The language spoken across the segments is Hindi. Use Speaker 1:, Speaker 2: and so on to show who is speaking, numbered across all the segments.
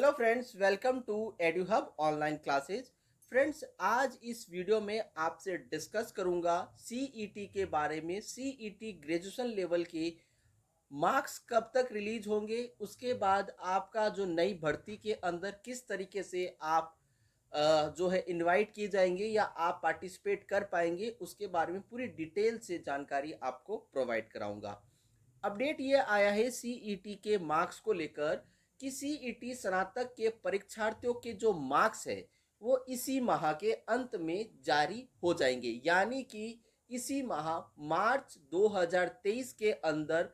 Speaker 1: hello friends welcome to Edu Hub online classes friends आज इस वीडियो में आपसे डिस्कस करूंगा सीईटी e के बारे में सीईटी ग्रेजुएशन लेवल के मार्क्स कब तक रिलीज होंगे उसके बाद आपका जो नई भर्ती के अंदर किस तरीके से आप जो है इनवाइट किए जाएंगे या आप पार्टिसिपेट कर पाएंगे उसके बारे में पूरी डिटेल से जानकारी आपको प्रोवाइड कराऊंगा अपडेट ये आया है सीईटी e के मार्क्स को लेकर किसी ईटी स्नातक के परीक्षार्थियों के जो मार्क्स है वो इसी माह के अंत में जारी हो जाएंगे यानी कि इसी माह मार्च 2023 के अंदर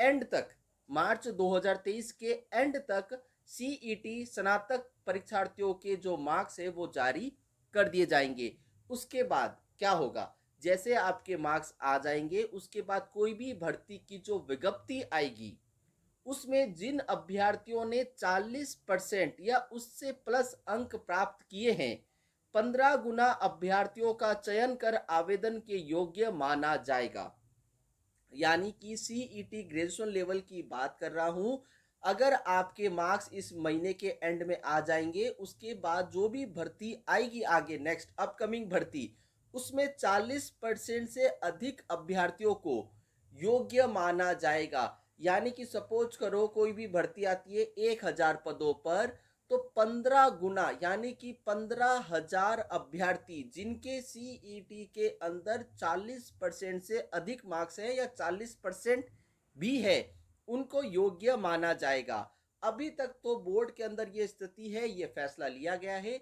Speaker 1: एंड तक मार्च 2023 के एंड तक सीईटी e स्नातक परीक्षार्थियों के जो मार्क्स है वो जारी कर दिए जाएंगे उसके बाद क्या होगा जैसे आपके मार्क्स आ जाएंगे उसके बाद कोई भी भर्ती की जो विज्ञप्ति आएगी उसमें जिन अभ्यर्थियों ने 40 परसेंट या उससे प्लस अंक प्राप्त किए हैं पंद्रह गुना अभ्यर्थियों का चयन कर आवेदन के योग्य माना जाएगा यानी कि सीईटी ग्रेजुएशन लेवल की बात कर रहा हूँ अगर आपके मार्क्स इस महीने के एंड में आ जाएंगे उसके बाद जो भी भर्ती आएगी आगे नेक्स्ट अपकमिंग भर्ती उसमें 40 परसेंट से अधिक अभ्यर्थियों को योग्य माना जाएगा यानी कि सपोज करो कोई भी भर्ती आती है एक हजार पदों पर तो पंद्रह गुना यानी कि पंद्रह हजार अभ्यर्थी जिनके सीईटी e के अंदर चालीस परसेंट से अधिक मार्क्स हैं या चालीस परसेंट भी है उनको योग्य माना जाएगा अभी तक तो बोर्ड के अंदर ये स्थिति है ये फैसला लिया गया है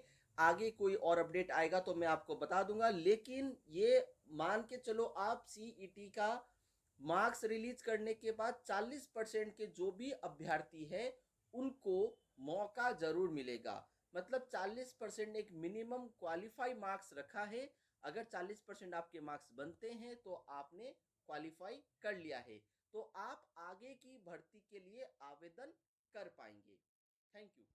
Speaker 1: आगे कोई और अपडेट आएगा तो मैं आपको बता दूंगा लेकिन ये मान के चलो आप सीईटी e का मार्क्स रिलीज करने के बाद 40 परसेंट के जो भी अभ्यर्थी है उनको मौका जरूर मिलेगा मतलब 40 परसेंट एक मिनिमम क्वालिफाई मार्क्स रखा है अगर 40 परसेंट आपके मार्क्स बनते हैं तो आपने क्वालिफाई कर लिया है तो आप आगे की भर्ती के लिए आवेदन कर पाएंगे थैंक यू